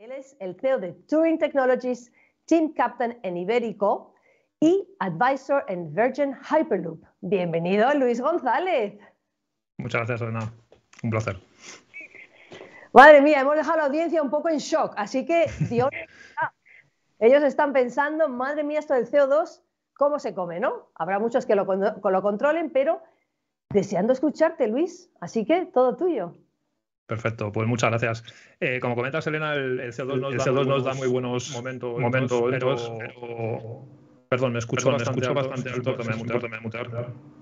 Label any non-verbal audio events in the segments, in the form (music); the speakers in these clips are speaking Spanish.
Él es el CEO de Turing Technologies, Team Captain en Ibérico y Advisor en Virgin Hyperloop. Bienvenido, Luis González. Muchas gracias, Elena. Un placer. Madre mía, hemos dejado a la audiencia un poco en shock, así que (laughs) ellos están pensando, madre mía, esto del CO2, ¿cómo se come, no? Habrá muchos que lo controlen, pero deseando escucharte, Luis, así que todo tuyo. Perfecto, pues muchas gracias. Eh, como comentas, Elena, el, CO2, nos, da muy buenos momentos. pero, Perdón, me escucho, bastante, me escucho alto, bastante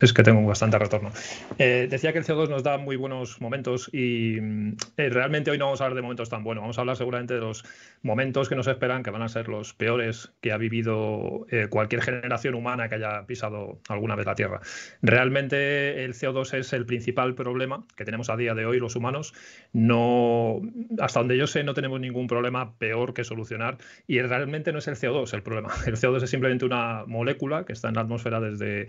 es que tengo bastante retorno. Eh, decía que el CO2 nos da muy buenos momentos y mm, eh, realmente hoy no vamos a hablar de momentos tan buenos. Vamos a hablar seguramente de los momentos que nos esperan, que van a ser los peores que ha vivido eh, cualquier generación humana que haya pisado alguna vez la Tierra. Realmente el CO2 es el principal problema que tenemos a día de hoy los humanos. No, hasta donde yo sé, no tenemos ningún problema peor que solucionar y realmente no es el CO2 el problema. El CO2 es simplemente una molécula que está en la atmósfera desde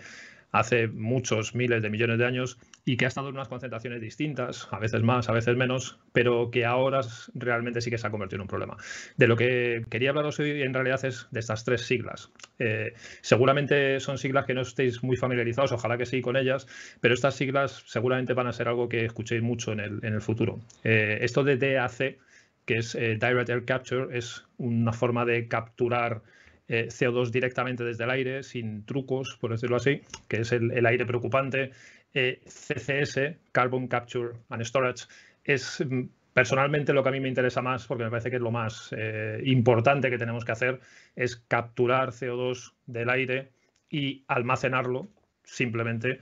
hace muchos miles de millones de años y que ha estado en unas concentraciones distintas, a veces más, a veces menos, pero que ahora realmente sí que se ha convertido en un problema. De lo que quería hablaros hoy en realidad es de estas tres siglas. Eh, seguramente son siglas que no estéis muy familiarizados, ojalá que sí con ellas, pero estas siglas seguramente van a ser algo que escuchéis mucho en el, futuro. Eh, esto de DAC, que es eh, Direct Air Capture, es una forma de capturar eh, CO2 directamente desde el aire, sin trucos, por decirlo así, que es el, aire preocupante. Eh, CCS, Carbon Capture and Storage, es mm, personalmente lo que a mí me interesa más, porque me parece que es lo más eh, importante que tenemos que hacer, es capturar CO2 del aire y almacenarlo simplemente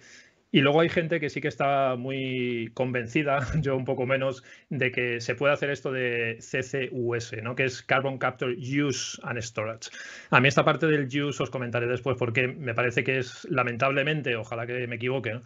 y luego hay gente que sí que está muy convencida, (laughs) yo un poco menos, de que se puede hacer esto de CCUS, ¿no? que es Carbon Capture Use and Storage. A mí esta parte del use os comentaré después porque me parece que es lamentablemente, ojalá que me equivoque,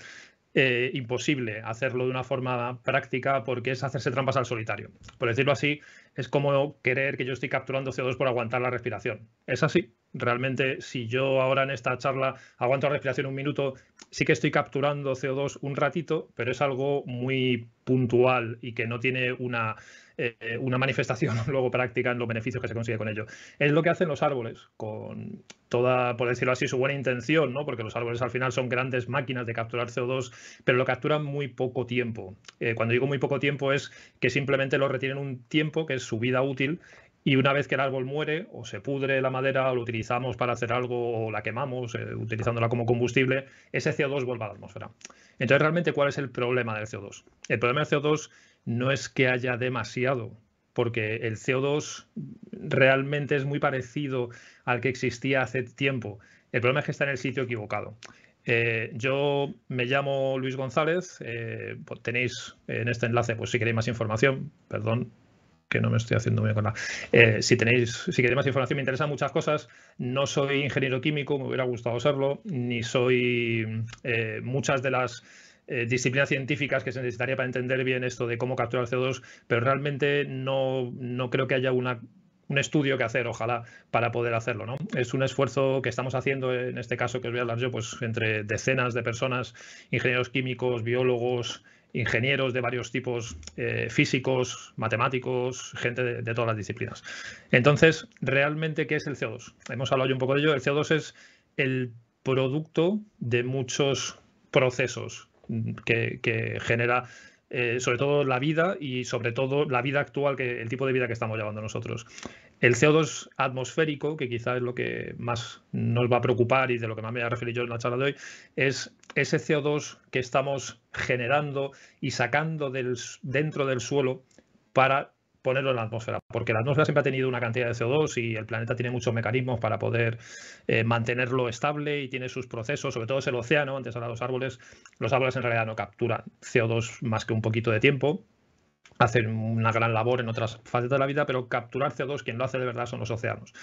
eh, imposible hacerlo de una forma práctica porque es hacerse trampas al solitario. Por decirlo así, es como querer que yo estoy capturando CO2 por aguantar la respiración. Es así. Realmente, si yo ahora en esta charla aguanto la respiración un minuto, sí que estoy capturando CO2 un ratito, pero es algo muy puntual y que no tiene una, eh, manifestación (laughs) luego práctica en los beneficios que se consigue con ello. Es lo que hacen los árboles, con toda, por decirlo así, su buena intención, ¿no? porque los árboles al final son grandes máquinas de capturar CO2, pero lo capturan muy poco tiempo. Eh, cuando digo muy poco tiempo es que simplemente lo retienen un tiempo que es su vida útil y una vez que el árbol muere o se pudre la madera, o lo utilizamos para hacer algo o la quemamos eh, utilizándola como combustible, ese CO2 vuelve a la atmósfera. Entonces, realmente, ¿cuál es el problema del CO2? El problema del CO2 no es que haya demasiado, porque el CO2 realmente es muy parecido al que existía hace tiempo. El problema es que está en el sitio equivocado. Eh, yo me llamo Luis González. Eh, pues tenéis en este enlace, pues si queréis más información, perdón, que no me estoy haciendo muy con la. Eh, si tenéis, si queréis más información, me interesan muchas cosas. No soy ingeniero químico, me hubiera gustado serlo, ni soy eh, muchas de las eh, disciplinas científicas que se necesitaría para entender bien esto de cómo capturar CO2, pero realmente no, no creo que haya una un estudio que hacer, ojalá, para poder hacerlo. ¿no? Es un esfuerzo que estamos haciendo, en este caso que os voy a hablar yo, pues entre decenas de personas, ingenieros químicos, biólogos, ingenieros de varios tipos, eh, físicos, matemáticos, gente de, todas las disciplinas. Entonces, ¿realmente qué es el CO2? Hemos hablado hoy un poco de ello. El CO2 es el producto de muchos procesos que, genera eh, sobre todo la vida y sobre todo la vida actual, que, el tipo de vida que estamos llevando nosotros. El CO2 atmosférico, que quizás es lo que más nos va a preocupar y de lo que más me voy a referir yo en la charla de hoy, es ese CO2 que estamos generando y sacando dentro del suelo para ponerlo en la atmósfera, porque la atmósfera siempre ha tenido una cantidad de CO2 y el planeta tiene muchos mecanismos para poder eh, mantenerlo estable y tiene sus procesos, sobre todo es el océano, antes de los árboles, los árboles en realidad no capturan CO2 más que un poquito de tiempo, hacen una gran labor en otras facetas de la vida, pero capturar CO2, quien lo hace de verdad son los océanos.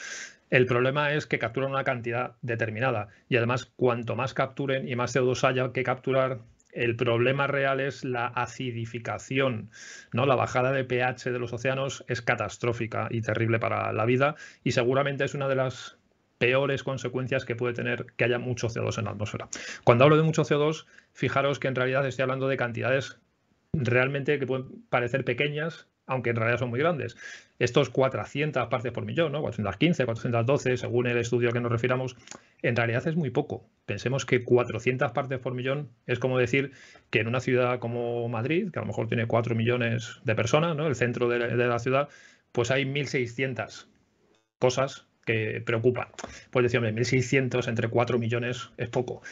El problema es que capturan una cantidad determinada y además cuanto más capturen y más CO2 haya que capturar, el problema real es la acidificación, ¿no? La bajada de pH de los océanos es catastrófica y terrible para la vida y seguramente es una de las peores consecuencias que puede tener que haya mucho CO2 en la atmósfera. Cuando hablo de mucho CO2, fijaros que en realidad estoy hablando de cantidades realmente que pueden parecer pequeñas, aunque en realidad son muy grandes. Estos 400 partes por millón, ¿no? 415, 412, según el estudio a que nos refiramos, en realidad es muy poco. Pensemos que 400 partes por millón es como decir que en una ciudad como Madrid, que a lo mejor tiene 4 millones de personas, ¿no? el centro de la, ciudad, pues hay 1.600 cosas que preocupan. Pues decir, hombre, 1.600 entre 4 millones es poco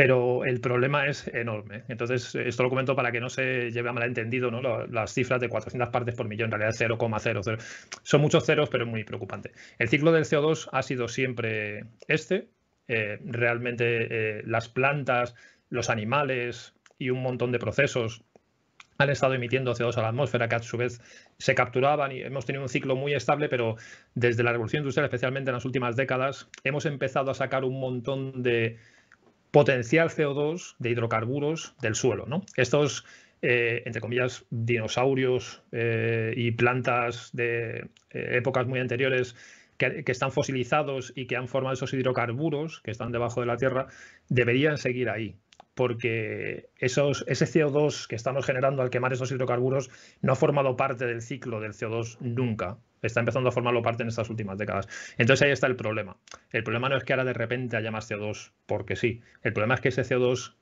pero el problema es enorme. Entonces, esto lo comento para que no se lleve a malentendido las cifras de 400 partes por millón, en realidad 0,00. Son muchos ceros, pero es muy preocupante. El ciclo del CO2 ha sido siempre este. Eh, realmente eh, las plantas, los animales y un montón de procesos han estado emitiendo CO2 a la atmósfera que a su vez se capturaban y hemos tenido un ciclo muy estable, pero desde la revolución industrial, especialmente en las últimas décadas, hemos empezado a sacar un montón de potencial CO2 de hidrocarburos del suelo. ¿no? Estos, eh, entre comillas, dinosaurios eh, y plantas de eh, épocas muy anteriores que, están fosilizados y que han formado esos hidrocarburos que están debajo de la Tierra, deberían seguir ahí. Porque esos, ese CO2 que estamos generando al quemar esos hidrocarburos no ha formado parte del ciclo del CO2 nunca está empezando a formarlo parte en estas últimas décadas. Entonces ahí está el problema. El problema no es que ahora de repente haya más CO2, porque sí. El problema es que ese CO2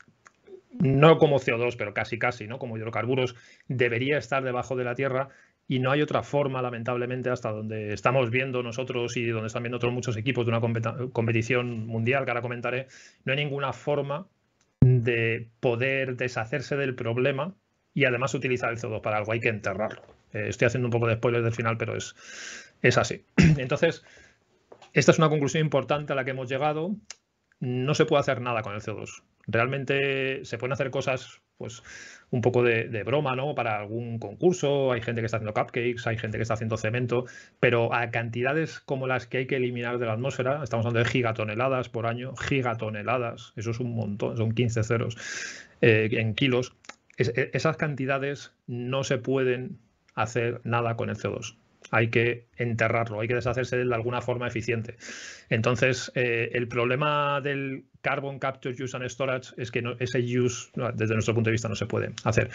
no como CO2, pero casi casi, ¿no? Como hidrocarburos, debería estar debajo de la Tierra y no hay otra forma, lamentablemente, hasta donde estamos viendo nosotros y donde están viendo otros muchos equipos de una competición mundial, que ahora comentaré, no hay ninguna forma de poder deshacerse del problema y además utilizar el CO2 para algo, hay que enterrarlo. Eh, estoy haciendo un poco de spoilers del final, pero es, es así. (clears throat) Entonces, esta es una conclusión importante a la que hemos llegado. No se puede hacer nada con el CO2. Realmente se pueden hacer cosas, pues, un poco de, broma, ¿no? Para algún concurso, hay gente que está haciendo cupcakes, hay gente que está haciendo cemento, pero a cantidades como las que hay que eliminar de la atmósfera, estamos hablando de gigatoneladas por año, gigatoneladas, eso es un montón, son 15 ceros eh, en kilos. E, esas cantidades no se pueden hacer nada con el CO2. Hay que enterrarlo, hay que deshacerse de él de alguna forma eficiente. Entonces, eh, el problema del Carbon Capture, Use and Storage es que ese use, desde nuestro punto de vista, no se puede hacer.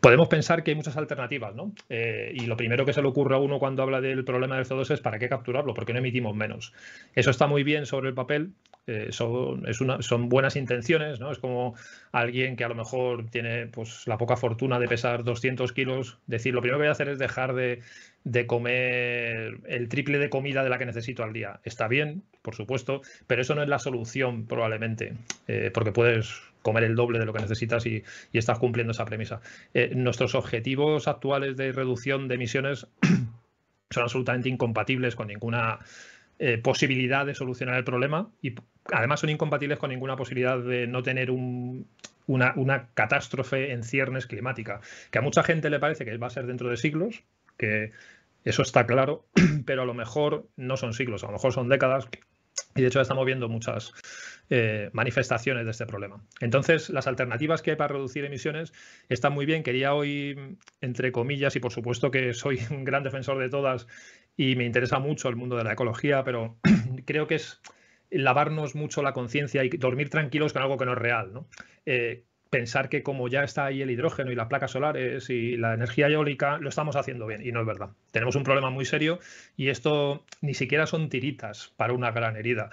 Podemos pensar que hay muchas alternativas, ¿no? Eh, y lo primero que se le ocurre a uno cuando habla del problema del CO2 es para qué capturarlo, porque no emitimos menos. Eso está muy bien sobre el papel, eh, son, buenas intenciones, ¿no? Es como alguien que a lo mejor tiene pues, la poca fortuna de pesar 200 kilos, decir, lo primero que voy a hacer es dejar de, comer el triple de comida de la que necesito al día. Está bien, por supuesto, pero eso no es la solución probablemente, eh, porque puedes comer el doble de lo que necesitas y, estás cumpliendo esa premisa. Eh, nuestros objetivos actuales de reducción de emisiones (clears throat) son absolutamente incompatibles con ninguna eh, posibilidad de solucionar el problema y además son incompatibles con ninguna posibilidad de no tener una, una, catástrofe en ciernes climática, que a mucha gente le parece que va a ser dentro de siglos, que eso está claro, (clears throat) pero a lo mejor no son siglos, a lo mejor son décadas y de hecho estamos viendo muchas eh, manifestaciones de este problema. Entonces, las alternativas que hay para reducir emisiones están muy bien. Quería hoy, entre comillas, y por supuesto que soy (laughs) un gran defensor de todas, y me interesa mucho el mundo de la ecología, pero (clears throat) creo que es lavarnos mucho la conciencia y dormir tranquilos con algo que no es real. Eh, pensar que como ya está ahí el hidrógeno y las placas solares y la energía eólica, lo estamos haciendo bien y no es verdad. Tenemos un problema muy serio y esto ni siquiera son tiritas para una gran herida.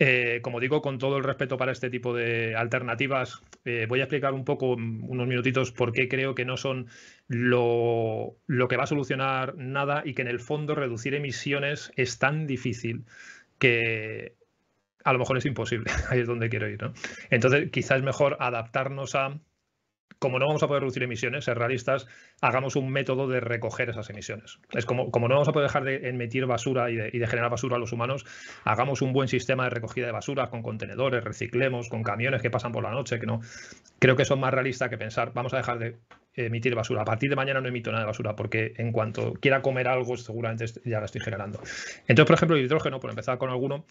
Eh, como digo, con todo el respeto para este tipo de alternativas, eh, voy a explicar un poco, mm, unos minutitos, por qué creo que no son lo, lo que va a solucionar nada y que en el fondo reducir emisiones es tan difícil que a lo mejor es imposible. (laughs) Ahí es donde quiero ir. Entonces, quizás es mejor adaptarnos a como no vamos a poder reducir emisiones, ser realistas, hagamos un método de recoger esas emisiones. Es como, como no vamos a poder dejar de emitir basura y de, generar basura a los humanos, hagamos un buen sistema de recogida de basura con contenedores, reciclemos, con camiones que pasan por la noche, que no. Creo que eso es más realista que pensar, vamos a dejar de emitir basura. A partir de mañana no emito nada de basura porque en cuanto quiera comer algo seguramente ya la estoy generando. Entonces, por ejemplo, el hidrógeno, por empezar con alguno,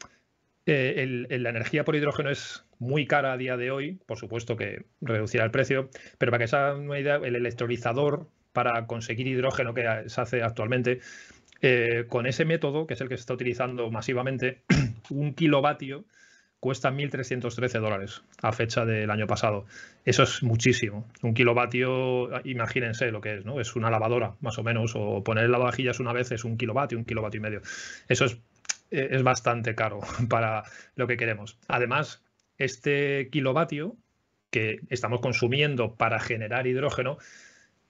eh, la energía por hidrógeno es muy cara a día de hoy, por supuesto que reducirá el precio, pero para que se una idea, el electrolizador para conseguir hidrógeno que se hace actualmente, eh, con ese método, que es el que se está utilizando masivamente, (clears throat) un kilovatio cuesta 1.313 dólares a fecha del año pasado. Eso es muchísimo. Un kilovatio, imagínense lo que es, ¿no? Es una lavadora, más o menos, o poner lavavajillas una vez es un kilovatio, un kilovatio y medio. Eso es eh, es bastante caro (laughs) para lo que queremos. Además, este kilovatio que estamos consumiendo para generar hidrógeno,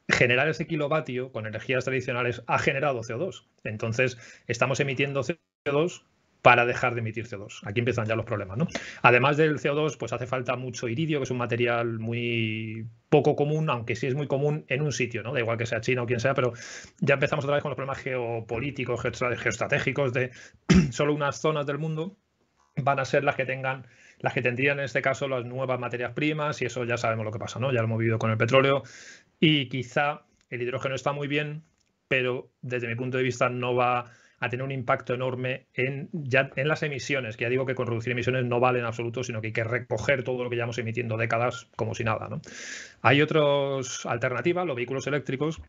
generar ese kilovatio con energías tradicionales ha generado CO2. Entonces, estamos emitiendo CO2 para dejar de emitir CO2. Aquí empiezan ya los problemas, ¿no? Además del CO2, pues hace falta mucho iridio, que es un material muy poco común, aunque sí es muy común en un sitio, ¿no? Da igual que sea China o quien sea, pero ya empezamos otra vez con los problemas geopolíticos, geoestratégicos de (clears throat) solo unas zonas del mundo van a ser las que tengan las que tendrían en este caso las nuevas materias primas y eso ya sabemos lo que pasa, ¿no? Ya lo hemos vivido con el petróleo y quizá el hidrógeno está muy bien, pero desde mi punto de vista no va a tener un impacto enorme en, ya, en las emisiones, que ya digo que con reducir emisiones no vale en absoluto, sino que hay que recoger todo lo que llevamos emitiendo décadas como si nada. ¿no? Hay otras alternativas, los vehículos eléctricos,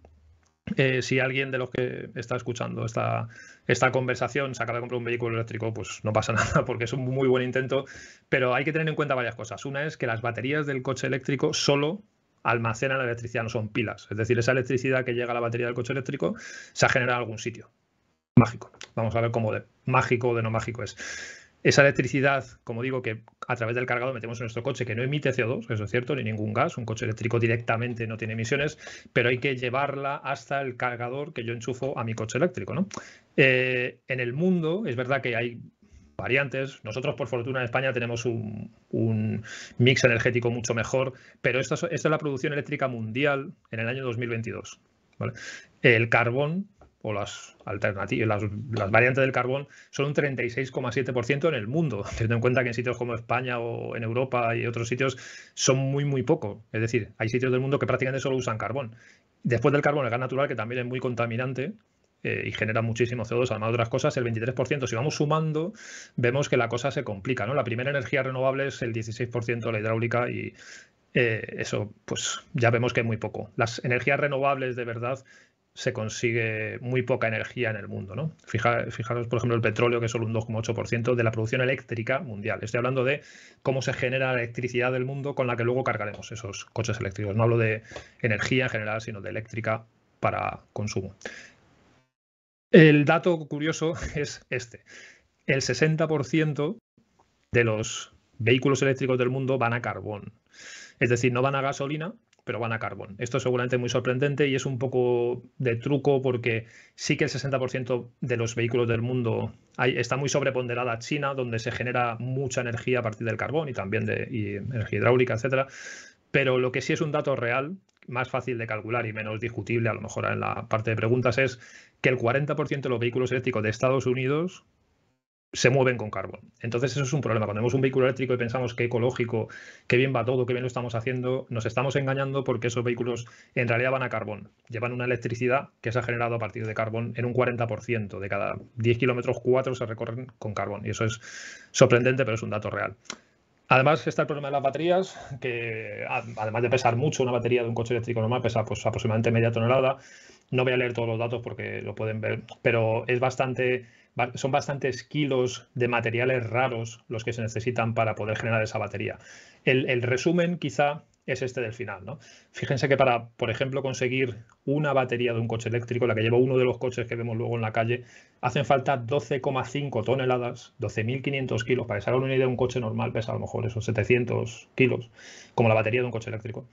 eh, si alguien de los que está escuchando esta, esta conversación se acaba de comprar un vehículo eléctrico, pues no pasa (laughs) nada porque es un muy buen intento, pero hay que tener en cuenta varias cosas. Una es que las baterías del coche eléctrico solo almacenan la electricidad, no son pilas. Es decir, esa electricidad que llega a la batería del coche eléctrico se ha generado en algún sitio mágico. Vamos a ver cómo de mágico o de no mágico es. Esa electricidad, como digo, que a través del cargador metemos en nuestro coche, que no emite CO2, eso es cierto, ni ningún gas, un coche eléctrico directamente no tiene emisiones, pero hay que llevarla hasta el cargador que yo enchufo a mi coche eléctrico. ¿no? Eh, en el mundo es verdad que hay variantes. Nosotros, por fortuna, en España tenemos un, mix energético mucho mejor, pero esta es, la producción eléctrica mundial en el año 2022. El carbón o las alternativas, las, variantes del carbón son un 36,7% en el mundo, (laughs) teniendo en cuenta que en sitios como España o en Europa y otros sitios son muy, muy poco. Es decir, hay sitios del mundo que prácticamente solo usan carbón. Después del carbón, el gas natural, que también es muy contaminante, eh, y genera muchísimo CO2, además de otras cosas, el 23%. Si vamos sumando, vemos que la cosa se complica. ¿no? La primera energía renovable es el 16%, la hidráulica, y eh, eso pues ya vemos que es muy poco. Las energías renovables de verdad se consigue muy poca energía en el mundo. fijaros, por ejemplo, el petróleo, que es solo un 2,8% de la producción eléctrica mundial. Estoy hablando de cómo se genera la electricidad del mundo con la que luego cargaremos esos coches eléctricos. No hablo de energía en general, sino de eléctrica para consumo. El dato curioso (laughs) es este. El 60% de los vehículos eléctricos del mundo van a carbón. Es decir, no van a gasolina, pero van a carbón. Esto es seguramente muy sorprendente y es un poco de truco porque sí que el 60% de los vehículos del mundo está muy sobreponderada China, donde se genera mucha energía a partir del carbón y también de energía hidráulica, etcétera. Pero lo que sí es un dato real, más fácil de calcular y menos discutible, a lo mejor en la parte de preguntas, es que el 40% de los vehículos eléctricos de Estados Unidos se mueven con carbón. Entonces eso es un problema. Cuando vemos un vehículo eléctrico y pensamos qué ecológico, qué bien va todo, qué bien lo estamos haciendo, nos estamos engañando porque esos vehículos en realidad van a carbón. Llevan una electricidad que se ha generado a partir de carbón en un 40%. De cada 10 kilómetros, 4 se recorren con carbón. Y eso es sorprendente, pero es un dato real. Además está el problema de las baterías, que además de pesar mucho, una batería de un coche eléctrico normal pesa pues, aproximadamente media tonelada. No voy a leer todos los datos porque lo pueden ver, pero es bastante son bastantes kilos de materiales raros los que se necesitan para poder generar esa batería. El, resumen quizá es este del final. ¿no? Fíjense que para, por ejemplo, conseguir una batería de un coche eléctrico, la que lleva uno de los coches que vemos luego en la calle, hacen falta 12,5 toneladas, 12.500 kilos. Para que se hagan una idea, un coche normal pesa a lo mejor esos 700 kilos, como la batería de un coche eléctrico.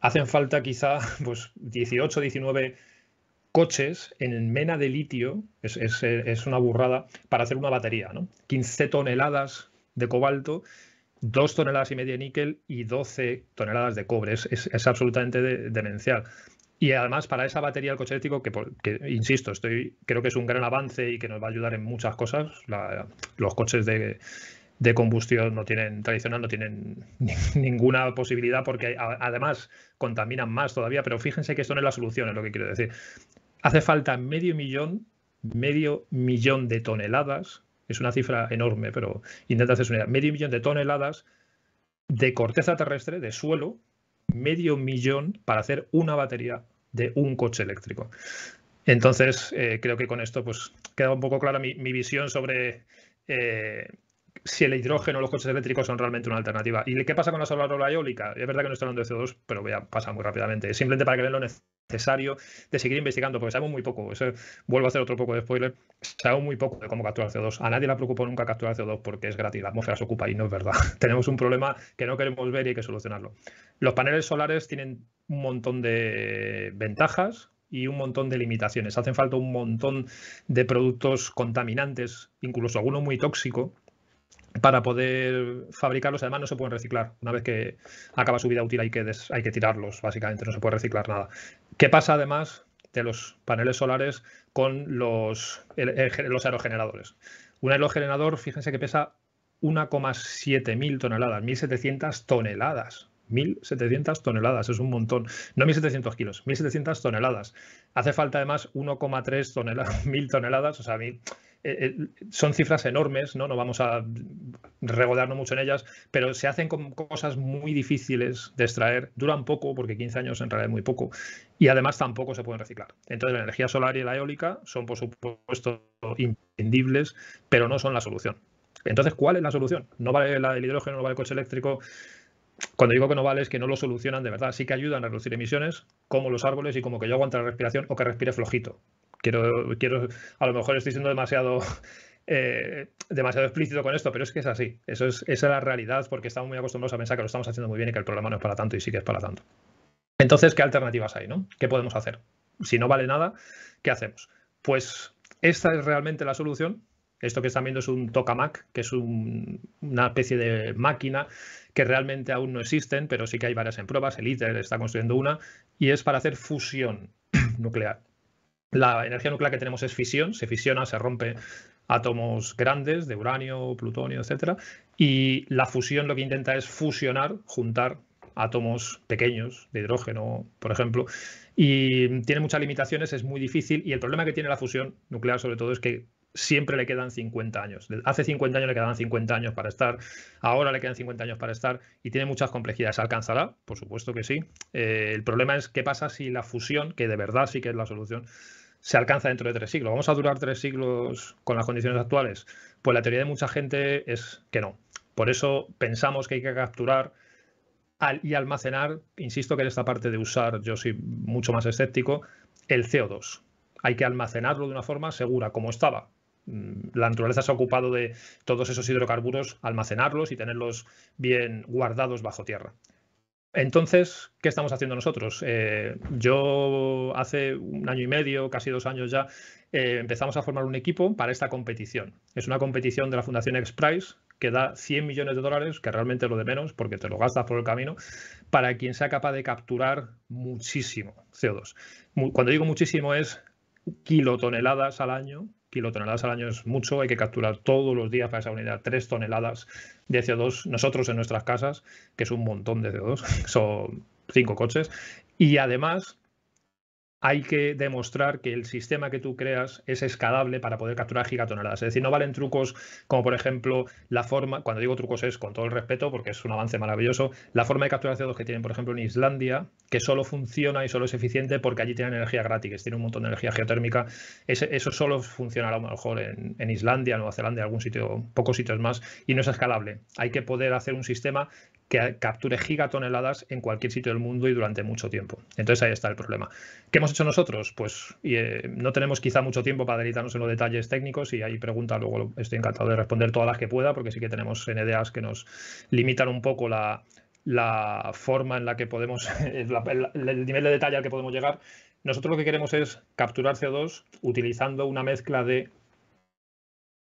Hacen falta quizá pues, 18, 19 coches en mena de litio, es, una burrada, para hacer una batería, ¿no? 15 toneladas de cobalto, 2 toneladas y media de níquel y 12 toneladas de cobre. Es, absolutamente demencial. Y además para esa batería del coche eléctrico, que, insisto, estoy, creo que es un gran avance y que nos va a ayudar en muchas cosas, los coches de, de combustión no tienen tradicional no tienen (laughs) ninguna posibilidad porque además contaminan más todavía, pero fíjense que esto no es la solución, es lo que quiero decir. Hace falta medio millón, medio millón de toneladas, es una cifra enorme, pero intenta hacer una idea, medio millón de toneladas de corteza terrestre, de suelo, medio millón para hacer una batería de un coche eléctrico. Entonces, eh, creo que con esto pues queda un poco clara mi, visión sobre eh, si el hidrógeno o los coches eléctricos son realmente una alternativa. ¿Y qué pasa con la solar o la eólica? Es verdad que no estoy hablando de CO2, pero voy a pasar muy rápidamente. Simplemente para que vean lo necesario de seguir investigando, porque sabemos muy poco. vuelvo a hacer otro poco de spoiler. Sabemos muy poco de cómo capturar CO2. A nadie le preocupó nunca capturar CO2 porque es gratis. La atmósfera se ocupa y no es verdad. (laughs) Tenemos un problema que no queremos ver y hay que solucionarlo. Los paneles solares tienen un montón de ventajas, y un montón de limitaciones. Hacen falta un montón de productos contaminantes, incluso alguno muy tóxico, para poder fabricarlos, además no se pueden reciclar. Una vez que acaba su vida útil hay que, tirarlos, básicamente, no se puede reciclar nada. ¿Qué pasa además de los paneles solares con los, aerogeneradores? Un aerogenerador, fíjense que pesa 1,7 mil toneladas, 1.700 toneladas. 1.700 toneladas, es un montón. No 1.700 kilos, 1.700 toneladas. Hace falta además 1,3 toneladas, (laughs) toneladas, o sea, 1.000 eh, eh, son cifras enormes, ¿no? No vamos a regodearnos mucho en ellas, pero se hacen con cosas muy difíciles de extraer, duran poco, porque 15 años en realidad es muy poco, y además tampoco se pueden reciclar. Entonces la energía solar y la eólica son, por supuesto, imprescindibles, pero no son la solución. Entonces, ¿cuál es la solución? No vale el hidrógeno, no vale el coche eléctrico. Cuando digo que no vale es que no lo solucionan de verdad. Sí que ayudan a reducir emisiones, como los árboles y como que yo aguante la respiración o que respire flojito. Quiero, quiero, a lo mejor estoy siendo demasiado, (laughs) eh, demasiado explícito con esto, pero es que es así. Eso es, esa es la realidad porque estamos muy acostumbrados a pensar que lo estamos haciendo muy bien y que el problema no es para tanto y sí que es para tanto. Entonces, ¿qué alternativas hay? ¿no? ¿Qué podemos hacer? Si no vale nada, ¿qué hacemos? Pues esta es realmente la solución. Esto que están viendo es un tokamak, que es una especie de máquina que realmente aún no existen, pero sí que hay varias en pruebas. El ITER está construyendo una y es para hacer fusión (clears throat) nuclear. La energía nuclear que tenemos es fisión, se fisiona, se rompe átomos grandes de uranio, plutonio, etc. y la fusión lo que intenta es fusionar, juntar átomos pequeños de hidrógeno, por ejemplo, y tiene muchas limitaciones, es muy difícil y el problema que tiene la fusión nuclear sobre todo es que siempre le quedan 50 años. Hace 50 años le quedaban 50 años para estar, ahora le quedan 50 años para estar y tiene muchas complejidades. ¿Alcanzará? Por supuesto que sí. Eh, el problema es qué pasa si la fusión, que de verdad sí que es la solución, se alcanza dentro de tres siglos. ¿Vamos a durar tres siglos con las condiciones actuales? Pues la teoría de mucha gente es que no. Por eso pensamos que hay que capturar y almacenar, insisto que en esta parte de usar yo soy mucho más escéptico, el CO2. Hay que almacenarlo de una forma segura, como estaba. Mm, la naturaleza se ha ocupado de todos esos hidrocarburos, almacenarlos y tenerlos bien guardados bajo tierra. Entonces, ¿qué estamos haciendo nosotros? Eh, yo hace un año y medio, casi dos años ya, eh, empezamos a formar un equipo para esta competición. Es una competición de la Fundación XPRIZE que da 100 millones de dólares, que realmente lo de menos porque te lo gastas por el camino, para quien sea capaz de capturar muchísimo CO2. Cuando digo muchísimo es kilotoneladas al año kilotoneladas al año es mucho, hay que capturar todos los días para esa unidad 3 toneladas de CO2 nosotros en nuestras casas, que es un montón de CO2, (laughs) son cinco coches, y además hay que demostrar que el sistema que tú creas es escalable para poder capturar gigatoneladas. Es decir, no valen trucos como, por ejemplo, la forma, cuando digo trucos es con todo el respeto, porque es un avance maravilloso, la forma de capturar CO2 que tienen, por ejemplo, en Islandia, que solo funciona y solo es eficiente porque allí tienen energía gratis, tienen un montón de energía geotérmica. eso solo funciona a lo mejor en, en Islandia, Nueva Zelanda, algún sitio, pocos sitios más, y no es escalable. Hay que poder hacer un sistema que capture gigatoneladas en cualquier sitio del mundo y durante mucho tiempo. Entonces ahí está el problema. ¿Qué hemos hecho nosotros? Pues eh, no tenemos quizá mucho tiempo para delitarnos en los detalles técnicos y hay preguntas, luego estoy encantado de responder todas las que pueda porque sí que tenemos NDAs que nos limitan un poco la, forma en la que podemos, (laughs) el nivel de detalle al que podemos llegar. Nosotros lo que queremos es capturar CO2 utilizando una mezcla de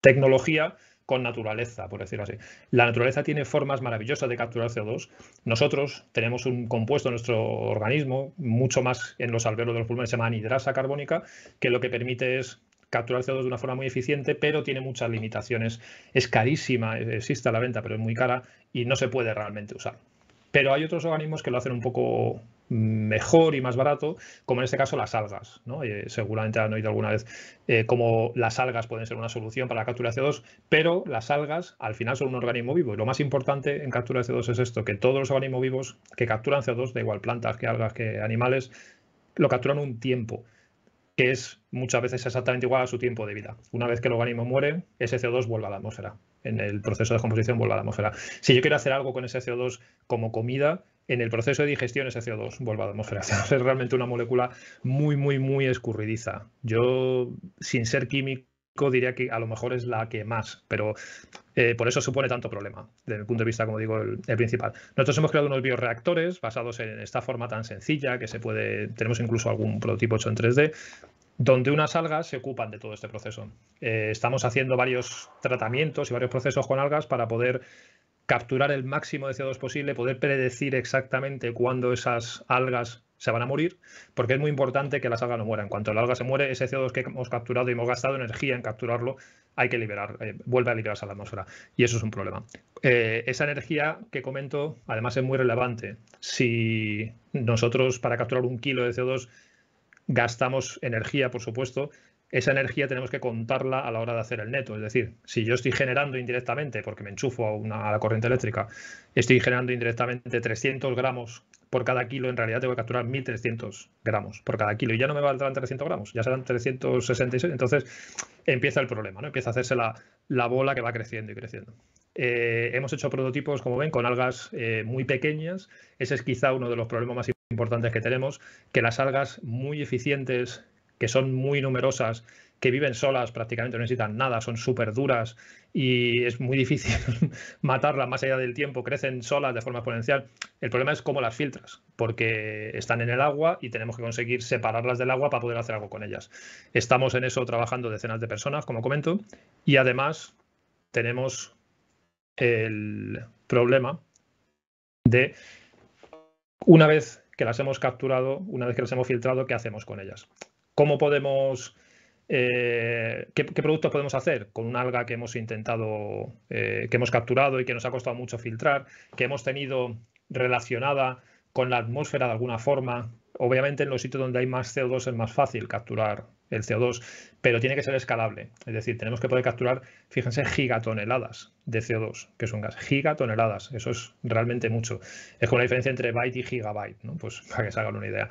tecnología con naturaleza, por decirlo así. La naturaleza tiene formas maravillosas de capturar CO2. Nosotros tenemos un compuesto en nuestro organismo, mucho más en los alberos de los pulmones, se llama anidrasa carbónica, que lo que permite es capturar CO2 de una forma muy eficiente, pero tiene muchas limitaciones. Es carísima, existe a la venta, pero es muy cara y no se puede realmente usar. Pero hay otros organismos que lo hacen un poco mejor y más barato, como en este caso las algas. ¿no? Eh, seguramente han oído alguna vez eh, cómo las algas pueden ser una solución para la captura de CO2, pero las algas al final son un organismo vivo. Y lo más importante en captura de CO2 es esto, que todos los organismos vivos que capturan CO2, da igual plantas que algas que animales, lo capturan un tiempo que es muchas veces exactamente igual a su tiempo de vida. Una vez que el organismo muere, ese CO2 vuelve a la atmósfera. En el proceso de descomposición vuelve a la atmósfera. Si yo quiero hacer algo con ese CO2 como comida, en el proceso de digestión ese CO2 vuelve a la (laughs) atmósfera. Es realmente una molécula muy, muy, muy escurridiza. Yo, sin ser químico, diría que a lo mejor es la que más, pero eh, por eso supone tanto problema, desde el punto de vista, como digo, el, principal. Nosotros hemos creado unos bioreactores basados en esta forma tan sencilla que se puede, tenemos incluso algún prototipo hecho en 3D, donde unas algas se ocupan de todo este proceso. Eh, estamos haciendo varios tratamientos y varios procesos con algas para poder capturar el máximo de CO2 posible, poder predecir exactamente cuándo esas algas se van a morir, porque es muy importante que las algas no mueran. En cuanto la alga se muere, ese CO2 que hemos capturado y hemos gastado energía en capturarlo, hay que liberar, eh, vuelve a liberarse a la atmósfera. Y eso es un problema. Eh, esa energía que comento, además, es muy relevante. Si nosotros, para capturar un kilo de CO2, gastamos energía, por supuesto, esa energía tenemos que contarla a la hora de hacer el neto. Es decir, si yo estoy generando indirectamente, porque me enchufo a, una, la corriente eléctrica, estoy generando indirectamente 300 gramos por cada kilo, en realidad tengo que capturar 1.300 gramos por cada kilo. Y ya no me valdrán 300 gramos, ya serán 366. Entonces empieza el problema, ¿no? empieza a hacerse la, bola que va creciendo y creciendo. Eh, hemos hecho prototipos, como ven, con algas eh, muy pequeñas. Ese es quizá uno de los problemas más importantes que tenemos, que las algas muy eficientes que son muy numerosas, que viven solas, prácticamente no necesitan nada, son súper duras y es muy difícil (laughs) matarlas más allá del tiempo, crecen solas de forma exponencial. El problema es cómo las filtras, porque están en el agua y tenemos que conseguir separarlas del agua para poder hacer algo con ellas. Estamos en eso trabajando decenas de personas, como comento, y además tenemos el problema de una vez que las hemos capturado, una vez que las hemos filtrado, ¿qué hacemos con ellas? ¿Cómo podemos, eh, qué, productos podemos hacer con una alga que hemos intentado, eh, que hemos capturado y que nos ha costado mucho filtrar, que hemos tenido relacionada con la atmósfera de alguna forma? Obviamente en los sitios donde hay más CO2 es más fácil capturar el CO2, pero tiene que ser escalable. Es decir, tenemos que poder capturar, fíjense, gigatoneladas de CO2, que es un gas. Gigatoneladas, eso es realmente mucho. Es como la diferencia entre byte y gigabyte, ¿no? Pues para que se hagan una idea.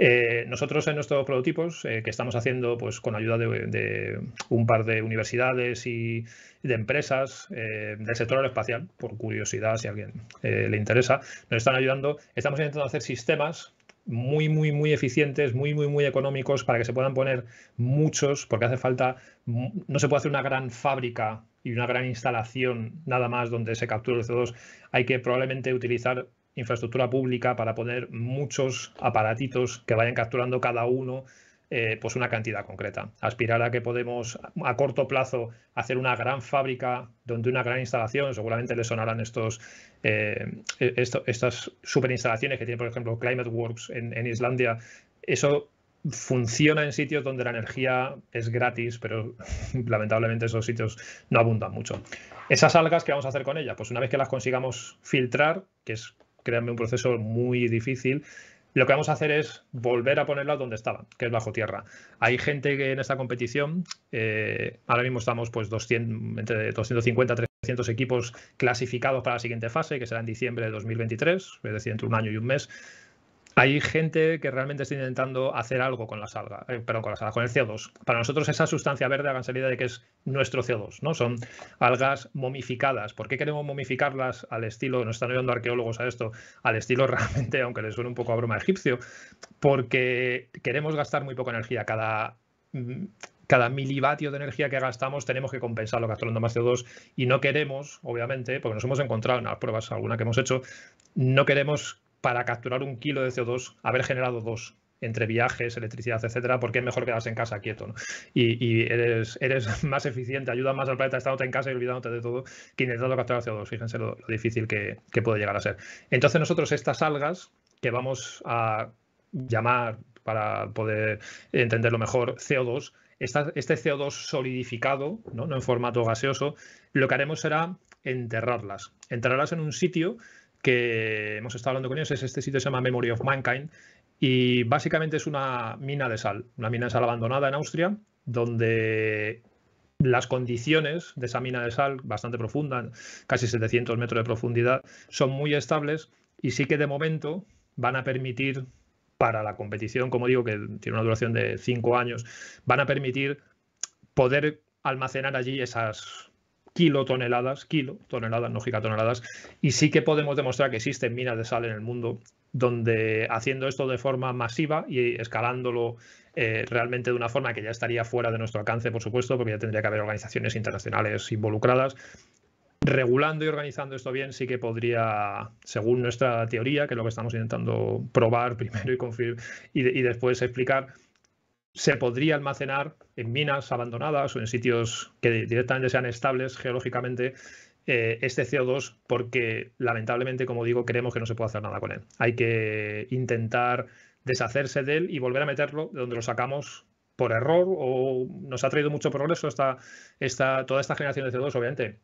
Eh, nosotros en nuestros prototipos, eh, que estamos haciendo pues, con ayuda de, un par de universidades y, de empresas eh, del sector aeroespacial, por curiosidad, si a alguien le interesa, nos están ayudando. Estamos intentando hacer sistemas muy, muy, muy eficientes, muy, muy, muy económicos para que se puedan poner muchos, porque hace falta, no se puede hacer una gran fábrica y una gran instalación nada más donde se captura el CO2. Hay que probablemente utilizar infraestructura pública para poner muchos aparatitos que vayan capturando cada uno eh, pues una cantidad concreta. Aspirar a que podemos a corto plazo hacer una gran fábrica donde una gran instalación, seguramente le sonarán estos, eh, e-, esto, estas superinstalaciones que tiene, por ejemplo, Climate Works en Islandia. Eso funciona en sitios donde la energía es gratis, pero (laughs) lamentablemente esos sitios no abundan mucho. Esas algas, ¿qué vamos a hacer con ellas? Pues una vez que las consigamos filtrar, que es créanme, un proceso muy difícil. Lo que vamos a hacer es volver a ponerla donde estaba, que es bajo tierra. Hay gente que en esta competición, eh, ahora mismo estamos pues 200, entre 250 y 300 equipos clasificados para la siguiente fase, que será en diciembre de 2023, es decir, entre un año y un mes hay gente que realmente está intentando hacer algo con la salga, eh, perdón, con con el CO2. Para nosotros esa sustancia verde hagan salida de que es nuestro CO2, ¿no? Son algas momificadas. ¿Por qué queremos momificarlas al estilo, nos están ayudando arqueólogos a esto, al estilo (laughs) realmente, aunque les suene un poco a broma egipcio? Porque queremos gastar muy poca energía cada mm, cada milivatio de energía que gastamos tenemos que compensarlo gastando más CO2 y no queremos, obviamente, porque nos hemos encontrado en las pruebas alguna que hemos hecho, no queremos para capturar un kilo de CO2, haber generado dos entre viajes, electricidad, etcétera, porque es mejor quedarse en casa quieto, ¿no? Y, eres, (laughs) más eficiente, ayuda más al planeta estándote en casa y olvidándote de todo que intentando capturar CO2. Fíjense lo, difícil que, puede llegar a ser. Entonces nosotros estas algas que vamos a llamar para poder entenderlo mejor CO2, este CO2 solidificado, ¿no? no en formato gaseoso, lo que haremos será enterrarlas. Enterrarlas en un sitio que hemos estado hablando con ellos, es este sitio se llama Memory of Mankind y básicamente es una mina de sal, una mina de sal abandonada en Austria, donde las condiciones de esa mina de sal, bastante profunda, casi 700 metros de profundidad, son muy estables y sí que de momento van a permitir para la competición, como digo, que tiene una duración de cinco años, van a permitir poder almacenar allí esas kilotoneladas, kilo, toneladas, no gigatoneladas, y sí que podemos demostrar que existen minas de sal en el mundo donde haciendo esto de forma masiva y escalándolo eh, realmente de una forma que ya estaría fuera de nuestro alcance, por supuesto, porque ya tendría que haber organizaciones internacionales involucradas, regulando y organizando esto bien sí que podría, según nuestra teoría, que es lo que estamos intentando probar primero y, y después explicar, se podría almacenar en minas abandonadas o en sitios que directamente sean estables geológicamente eh, este CO2 porque lamentablemente, como digo, creemos que no se puede hacer nada con él. Hay que intentar deshacerse de él y volver a meterlo de donde lo sacamos por error o nos ha traído mucho progreso toda esta generación de CO2, obviamente.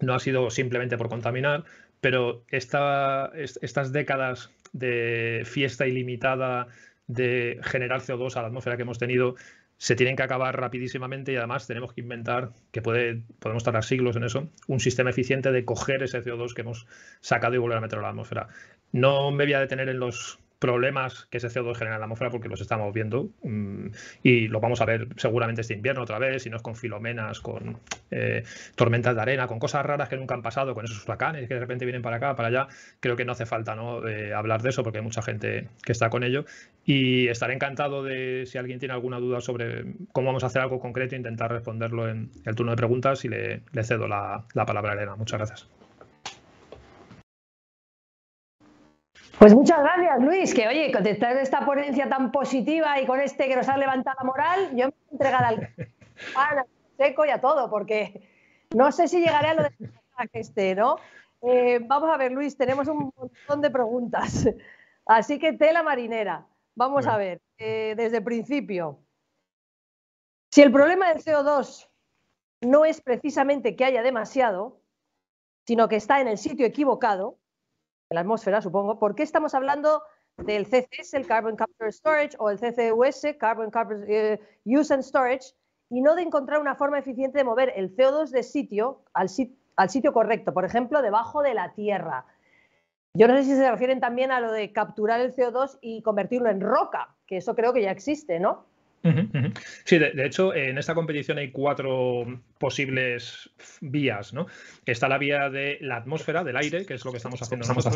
No ha sido simplemente por contaminar, pero estas décadas de fiesta ilimitada de generar CO2 a la atmósfera que hemos tenido se tienen que acabar rapidísimamente y además tenemos que inventar, que puede, podemos tardar siglos en eso, un sistema eficiente de coger ese CO2 que hemos sacado y volver a meterlo a la atmósfera. No me voy a detener en los problemas que ese CO2 genera en la atmósfera porque los estamos viendo mm, y lo vamos a ver seguramente este invierno otra vez, si no es con filomenas, con eh, tormentas de arena, con cosas raras que nunca han pasado, con esos huracanes que de repente vienen para acá, para allá, creo que no hace falta ¿no? Eh, hablar de eso porque hay mucha gente que está con ello y estaré encantado de si alguien tiene alguna duda sobre cómo vamos a hacer algo concreto, intentar responderlo en el turno de preguntas y le, cedo la, la palabra a Elena. Muchas gracias. Pues muchas gracias, Luis, que oye, contestar esta ponencia tan positiva y con este que nos ha levantado la moral, yo me voy a entregar al pan, al seco y a todo, porque no sé si llegaré a lo de este, ¿no? Eh, vamos a ver, Luis, tenemos un montón de preguntas. Así que tela marinera. Vamos a ver, eh, desde el principio. Si el problema del CO2 no es precisamente que haya demasiado, sino que está en el sitio equivocado, la atmósfera, supongo, ¿por qué estamos hablando del CCS, el Carbon Capture Storage, o el CCUS, Carbon Capture eh, Use and Storage, y no de encontrar una forma eficiente de mover el CO2 de sitio al, al sitio correcto, por ejemplo, debajo de la Tierra? Yo no sé si se refieren también a lo de capturar el CO2 y convertirlo en roca, que eso creo que ya existe, ¿no? Sí, de, hecho, en esta competición hay cuatro posibles vías, ¿no? Está la vía de la atmósfera, del aire, que es lo que estamos haciendo. Estamos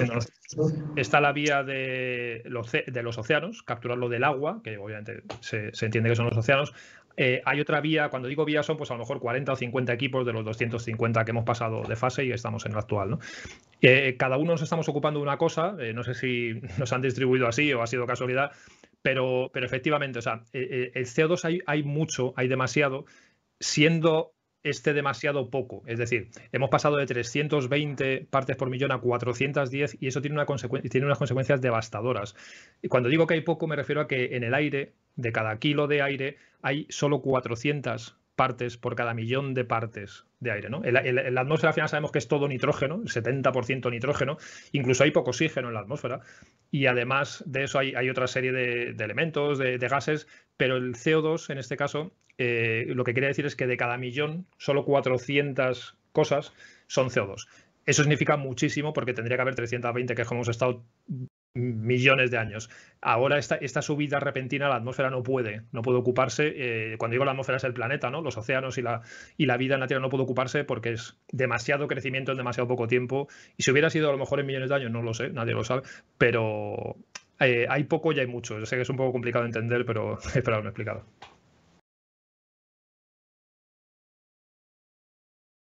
Está la vía de los, de los océanos, capturarlo del agua, que obviamente se, entiende que son los océanos. Eh, hay otra vía, cuando digo vía son pues a lo mejor 40 o 50 equipos de los 250 que hemos pasado de fase y estamos en la actual. Eh, cada uno nos estamos ocupando de una cosa, eh, no sé si nos han distribuido así o ha sido casualidad, pero, pero efectivamente, o sea, eh, eh, el CO2 hay, mucho, hay demasiado, siendo este demasiado poco. Es decir, hemos pasado de 320 partes por millón a 410 y eso tiene, una tiene unas consecuencias devastadoras. Y cuando digo que hay poco, me refiero a que en el aire, de cada kilo de aire, hay solo 400 partes por cada millón de partes de aire. ¿no? la atmósfera al final sabemos que es todo nitrógeno, 70% nitrógeno, incluso hay poco oxígeno en la atmósfera. Y además de eso hay, otra serie de, elementos, de, gases, pero el CO2 en este caso eh, lo que quiere decir es que de cada millón solo 400 cosas son CO2. Eso significa muchísimo porque tendría que haber 320, que es como hemos estado millones de años. Ahora esta, esta, subida repentina la atmósfera no puede, no puede ocuparse. Eh, cuando digo la atmósfera es el planeta, ¿no? Los océanos y la, y la vida en la Tierra no puede ocuparse porque es demasiado crecimiento en demasiado poco tiempo. Y si hubiera sido a lo mejor en millones de años, no lo sé, nadie lo sabe, pero eh, hay poco y hay mucho. Yo sé que es un poco complicado entender, pero (laughs) espero haberlo explicado.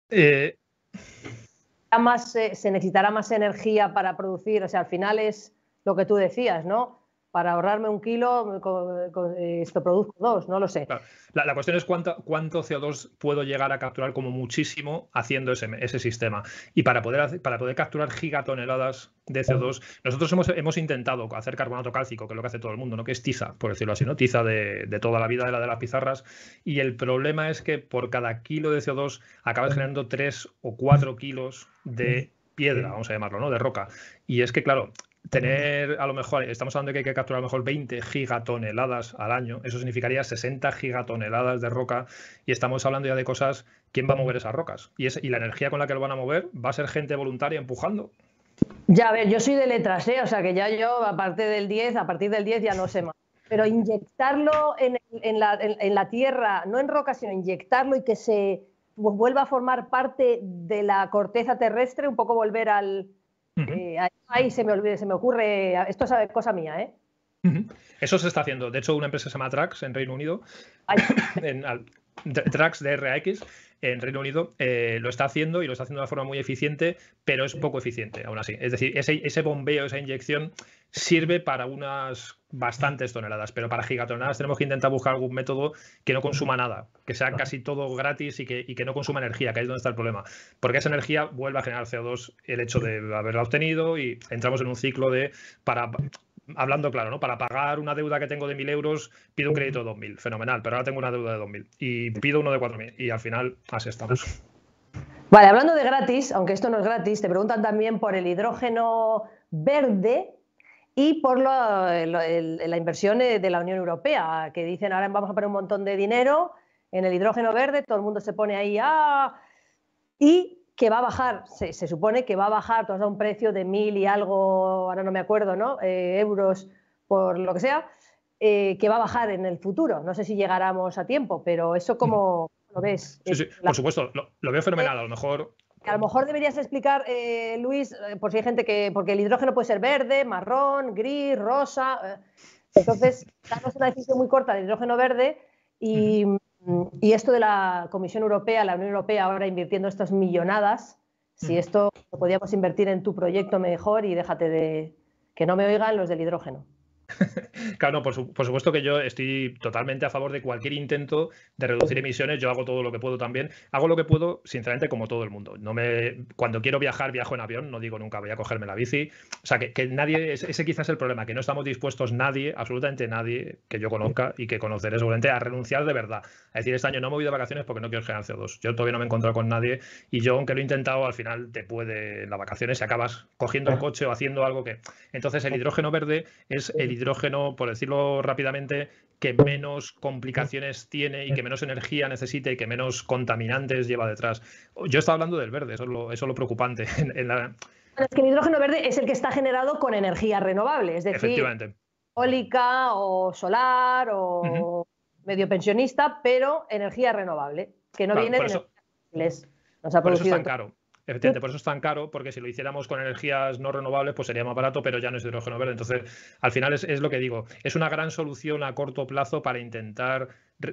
Eh, más, se necesitará más energía para producir, o sea, al final es lo que tú decías, ¿no? Para ahorrarme un kilo, eh, esto produzco dos, no lo sé. La, cuestión es cuánto, cuánto, CO2 puedo llegar a capturar como muchísimo haciendo ese, sistema. Y para poder, para poder capturar gigatoneladas de CO2. Nosotros hemos, hemos, intentado hacer carbonato cálcico, que es lo que hace todo el mundo, ¿no? que es tiza, por decirlo así, ¿no? tiza de, toda la vida de la de las pizarras. Y el problema es que por cada kilo de CO2 acabas generando tres o cuatro kilos de piedra, vamos a llamarlo, ¿no? de roca. Y es que, claro, tener a lo mejor, estamos hablando de que hay que capturar a lo mejor 20 gigatoneladas al año, eso significaría 60 gigatoneladas de roca y estamos hablando ya de cosas, ¿quién va a mover esas rocas? Y, es, y la energía con la que lo van a mover va a ser gente voluntaria empujando. Ya, a ver, yo soy de letras, ¿eh? o sea que ya yo, aparte del 10, a partir del 10 ya no sé más. Pero inyectarlo en, la, tierra, no en roca, sino inyectarlo y que se pues, vuelva a formar parte de la corteza terrestre, un poco volver al, eh, ahí, se me olvide, se me ocurre, esto es cosa mía, ¿eh? Eso se está haciendo. De hecho, una empresa se llama Trax en Reino Unido, (laughs) en, Tracks de RAX en Reino Unido eh, lo está haciendo y lo está haciendo de una forma muy eficiente, pero es poco eficiente aún así. Es decir, ese, bombeo, esa inyección sirve para unas bastantes toneladas, pero para gigatoneladas tenemos que intentar buscar algún método que no consuma nada, que sea casi todo gratis y que, que no consuma energía, que ahí es donde está el problema. Porque esa energía vuelve a generar CO2 el hecho de haberla obtenido y entramos en un ciclo de para hablando claro, ¿no? Para pagar una deuda que tengo de 1.000 euros, pido un crédito de 2.000, fenomenal, pero ahora tengo una deuda de 2.000 y pido uno de 4.000 y al final así estamos. Vale, hablando de gratis, aunque esto no es gratis, te preguntan también por el hidrógeno verde y por la, la inversión de la Unión Europea, que dicen ahora vamos a poner un montón de dinero en el hidrógeno verde, todo el mundo se pone ahí, ah, y que va a bajar, se, supone que va a bajar, tú un precio de mil y algo, ahora no me acuerdo, ¿no? Eh, euros por lo que sea, eh, que va a bajar en el futuro. No sé si llegáramos a tiempo, pero eso como lo ves. Sí, sí, por supuesto, lo, veo fenomenal, a lo mejor. A lo mejor deberías explicar, eh, Luis, eh, por si hay gente que. Porque el hidrógeno puede ser verde, marrón, gris, rosa. entonces, damos una decisión muy corta del hidrógeno verde y y esto de la Comisión Europea, la Unión Europea ahora invirtiendo estas millonadas, si esto lo podíamos invertir en tu proyecto mejor y déjate de que no me oigan los del hidrógeno. (laughs) Claro, no, por, supuesto que yo estoy totalmente a favor de cualquier intento de reducir emisiones. Yo hago todo lo que puedo también. Hago lo que puedo, sinceramente, como todo el mundo. No me, cuando quiero viajar, viajo en avión. No digo nunca voy a cogerme la bici. O sea, que, que nadie, ese quizás es el problema, que no estamos dispuestos nadie, absolutamente nadie que yo conozca y que conoceré seguramente, a renunciar de verdad. A decir, este año no me movido de vacaciones porque no quiero generar CO2. Yo todavía no me he encontrado con nadie y yo, aunque lo he intentado, al final te puede en las vacaciones y acabas cogiendo el coche o haciendo algo que. Entonces, el hidrógeno verde es el hidrógeno hidrógeno, por decirlo rápidamente, que menos complicaciones tiene y que menos energía necesita y que menos contaminantes lleva detrás. Yo estaba hablando del verde, eso es lo, eso lo preocupante. (laughs) En, Es que el hidrógeno verde es el que está generado con energía renovable, es decir, eólica o solar o medio pensionista, pero energía renovable, que no viene de los por eso es tan caro. Efectivamente, por eso es tan caro, porque si lo hiciéramos con energías no renovables, pues sería más barato, pero ya no es hidrógeno verde. Entonces, al final es, lo que digo, es una gran solución a corto plazo para intentar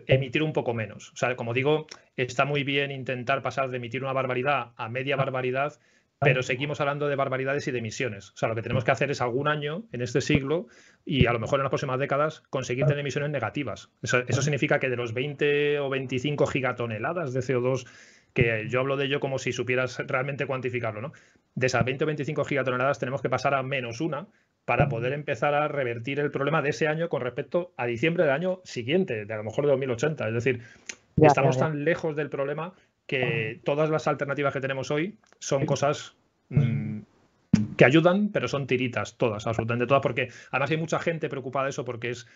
emitir un poco menos. O sea, como digo, está muy bien intentar pasar de emitir una barbaridad a media ah. barbaridad, pero seguimos hablando de barbaridades y de emisiones. O sea, lo que tenemos que hacer es algún año en este siglo y a lo mejor en las próximas décadas conseguir ah. tener emisiones negativas. Eso, eso significa que de los 20 o 25 gigatoneladas de CO2 que yo hablo de ello como si supieras realmente cuantificarlo, ¿no? De esas 20 o 25 gigatoneladas tenemos que pasar a menos una para poder empezar a revertir el problema de ese año con respecto a diciembre del año siguiente, de a lo mejor de 2080. Es decir, estamos tan lejos del problema que todas las alternativas que tenemos hoy son cosas mm, que ayudan, pero son tiritas, todas, absolutamente todas, porque además hay mucha gente preocupada de eso porque es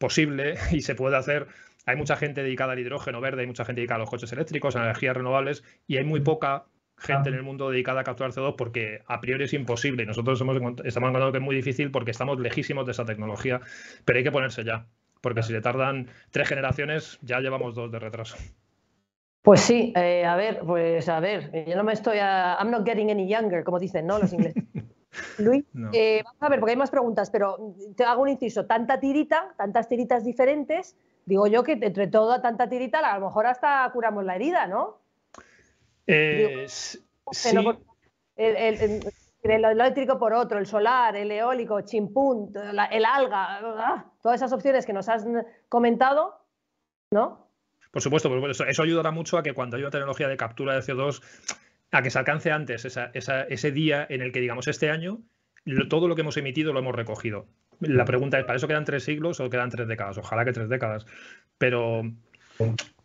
posible (laughs) y se puede hacer. Hay mucha gente dedicada al hidrógeno verde, hay mucha gente dedicada a los coches eléctricos, a energías renovables y hay muy poca gente en el mundo dedicada a capturar CO2 porque a priori es imposible nosotros hemos, estamos encontrando que es muy difícil porque estamos lejísimos de esa tecnología, pero hay que ponerse ya, porque si le tardan tres generaciones ya llevamos dos de retraso. Pues sí, eh, a ver, pues a ver, yo no me estoy a, I'm not getting any younger, como dicen, ¿no? Los ingleses. (laughs) Luis, eh, vamos a ver, porque hay más preguntas, pero te hago un inciso. Tanta tirita, tantas tiritas diferentes, digo yo que entre todo, tanta tirita, a lo mejor hasta curamos la herida, ¿no? sí. el, eléctrico por otro, el solar, el eólico, chimpún, el alga, ah, todas esas opciones que nos has comentado, ¿no? Por supuesto, eso, eso ayudará mucho a que cuando haya una tecnología de captura de CO2 a que se alcance antes ese día en el que digamos este año todo lo que hemos emitido lo hemos recogido. La pregunta es, ¿para eso quedan tres siglos o quedan tres décadas? Ojalá que tres décadas. Pero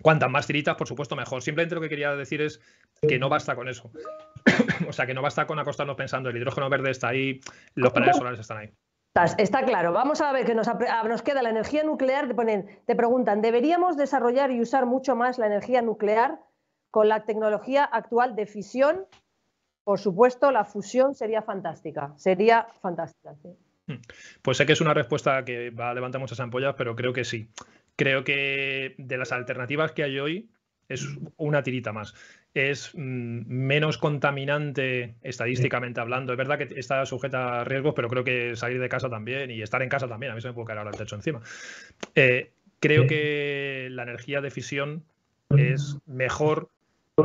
cuantas más tiritas, por supuesto, mejor. Simplemente lo que quería decir es que no basta con eso. (coughs) o sea, que no basta con acostarnos pensando, el hidrógeno verde está ahí, los paneles solares están ahí. Está claro. Vamos a ver que nos, ah, nos queda la energía nuclear. ponen, te preguntan, ¿deberíamos desarrollar y usar mucho más la energía nuclear? con la tecnología actual de fisión, por supuesto, la fusión sería fantástica. Sería fantástica. Hmm. Pues sé que es una respuesta que va a levantar muchas ampollas, pero creo que sí. Creo que de las alternativas que hay hoy es una tirita más. Es mm, menos contaminante estadísticamente hablando. Es verdad que está sujeta a riesgos, pero creo que salir de casa también y estar en casa también. A mí se me puede caer ahora el techo encima. Eh, creo que la energía de fisión es mejor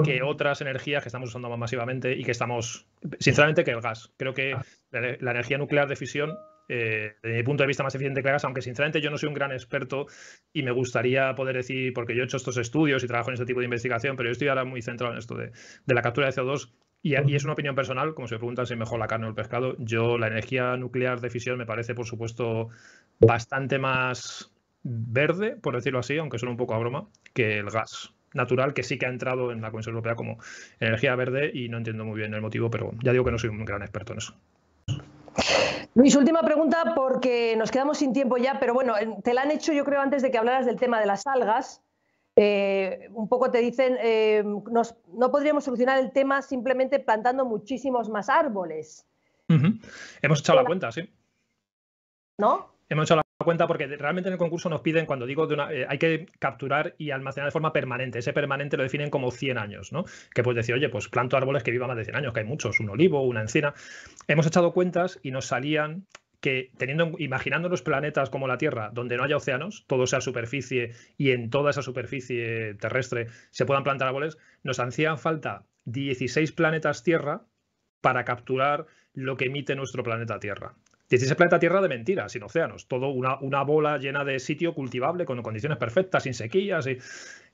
que otras energías que estamos usando más masivamente y que estamos, sinceramente, que el gas. Creo que ah. la, energía nuclear de fisión desde eh, mi punto de vista más eficiente que el gas, aunque sinceramente yo no soy un gran experto y me gustaría poder decir, porque yo he hecho estos estudios y trabajo en este tipo de investigación, pero yo estoy ahora muy centrado en esto de, la captura de CO2 y, es una opinión personal, como se preguntan si mejor la carne o el pescado, yo la energía nuclear de fisión me parece, por supuesto, bastante más verde, por decirlo así, aunque solo un poco a broma, que el gas natural que sí que ha entrado en la Comisión Europea como energía verde y no entiendo muy bien el motivo, pero ya digo que no soy un gran experto en eso. Luis, última pregunta porque nos quedamos sin tiempo ya, pero bueno, te la han hecho yo creo antes de que hablaras del tema de las algas. Eh, un poco te dicen, eh, no podríamos solucionar el tema simplemente plantando muchísimos más árboles. Hemos echado la, cuenta, sí. ¿No? Hemos la cuenta porque realmente en el concurso nos piden, cuando digo de una, eh, hay que capturar y almacenar de forma permanente, ese permanente lo definen como 100 años, ¿no? Que pues decir, oye, pues planto árboles que vivan más de 100 años, que hay muchos, un olivo, una encina. Hemos echado cuentas y nos salían que teniendo, imaginando los planetas como la Tierra, donde no haya océanos, todo sea superficie y en toda esa superficie terrestre se puedan plantar árboles, nos hacían falta 16 planetas Tierra para capturar lo que emite nuestro planeta Tierra. 16 planeta Tierra de mentiras, sin océanos, todo una, bola llena de sitio cultivable, con condiciones perfectas, sin sequías. Y...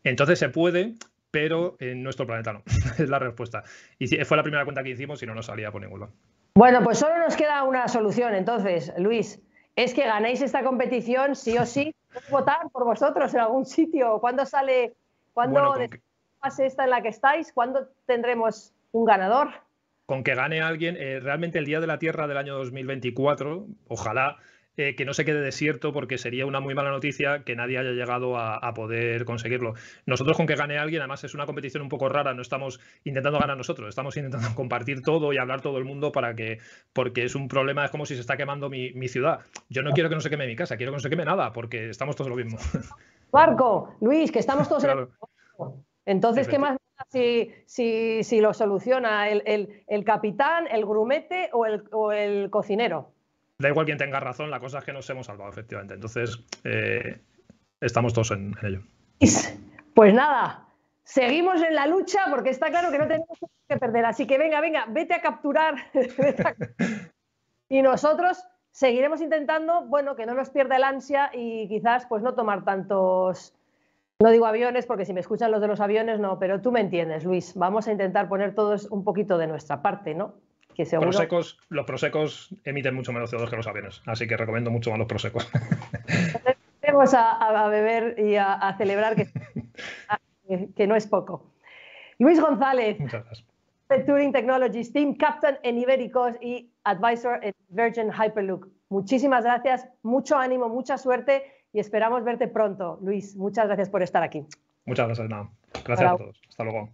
Entonces se puede, pero en nuestro planeta no, (laughs) es la respuesta. Y fue la primera cuenta que hicimos y no nos salía por ningún lado. Bueno, pues solo nos queda una solución entonces, Luis. Es que ganéis esta competición sí o sí. votar por vosotros en algún sitio. ¿Cuándo sale? ¿Cuándo esta en la que estáis? ¿Cuándo tendremos un ganador? con que gane alguien, eh, realmente el Día de la Tierra del año 2024, ojalá eh, que no se quede desierto porque sería una muy mala noticia que nadie haya llegado a, poder conseguirlo. Nosotros con que gane alguien, además es una competición un poco rara, no estamos intentando ganar nosotros, estamos intentando (laughs) compartir todo y hablar todo el mundo para que, porque es un problema, es como si se está quemando mi, ciudad. Yo no quiero que no se queme mi casa, quiero que no se queme nada porque estamos todos lo mismo. Marco, Luis, que estamos todos en Entonces, ¿qué más si, si, lo soluciona el, capitán, el grumete o el, cocinero. Da igual quien tenga razón, la cosa es que nos hemos salvado, efectivamente. Entonces, eh, estamos todos en, en ello. Pues, pues nada, seguimos en la lucha porque está claro que no tenemos que perder. Así que venga, venga, vete a capturar. (laughs) y nosotros seguiremos intentando, bueno, que no nos pierda el ansia y quizás pues no tomar tantos no digo aviones porque si me escuchan los de los aviones no, pero tú me entiendes, Luis. Vamos a intentar poner todos un poquito de nuestra parte, ¿no? Que los los prosecos emiten mucho menos CO2 que los aviones, así que recomiendo mucho más los prosecos. (laughs) Vamos a, beber y a, celebrar que, que, no es poco. Luis González, de Touring Technologies, Team Captain en Ibericos y Advisor en Virgin Hyperloop. Muchísimas gracias, mucho ánimo, mucha suerte y esperamos verte pronto, Luis. Muchas gracias por estar aquí. Muchas gracias, Ana. Gracias a todos. Hasta luego.